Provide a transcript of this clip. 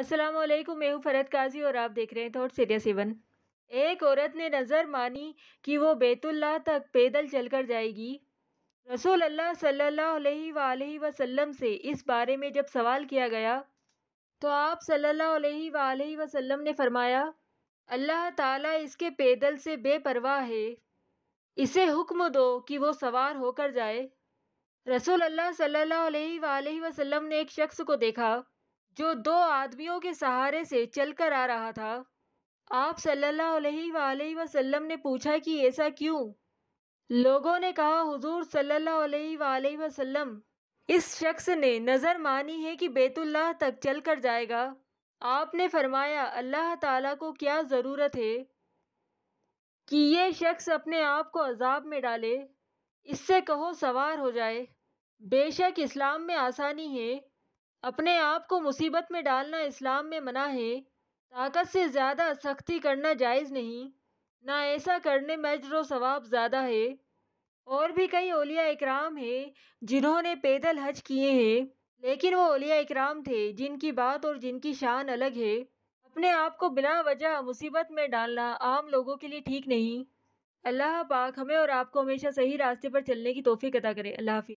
अस्सलाम वालेकुम मैं हूँ फरहत काजी और आप देख रहे हैं थॉट सीरिया सेवन एक औरत ने नज़र मानी कि वो बेतुल्ला तक पैदल चलकर जाएगी रसूल अल्लाह सल्लल्लाहु अलैहि से इस बारे में जब सवाल किया गया तो आप सल्लल्लाहु अलैहि ने फरमाया अल्लाह ताला इसके पैदल से बेपरवाह है इसे हुक्म दो कि वो सवार होकर जाए रसूल अल्लाह सल्लल्लाहु अलैहि ने एक शख्स को देखा जो दो आदमियों के सहारे से चलकर आ रहा था आप सल्लल्लाहु अलैहि वसल्लम ने पूछा कि ऐसा क्यों लोगों ने कहा हुजूर सल्लल्लाहु अलैहि वसल्लम इस शख्स ने नज़र मानी है कि बेतुल्लाह तक चलकर जाएगा आपने फरमाया अल्लाह ताला को क्या ज़रूरत है कि ये शख्स अपने आप को अजाब में डाले इससे कहो सवार हो जाए बेशक इस्लाम में आसानी है अपने आप को मुसीबत में डालना इस्लाम में मना है ताकत से ज़्यादा सख्ती करना जायज़ नहीं ना ऐसा करने में अजर सवाब ज़्यादा है और भी कई ओलिया इकराम हैं जिन्होंने पैदल हज किए हैं लेकिन वो ओलिया इकराम थे जिनकी बात और जिनकी शान अलग है अपने आप को बिना वजह मुसीबत में डालना आम लोगों के लिए ठीक नहीं अल्लाह पाक हमें और आपको हमेशा सही रास्ते पर चलने की तोहफ़ी अदा करें अल्लाह हाफि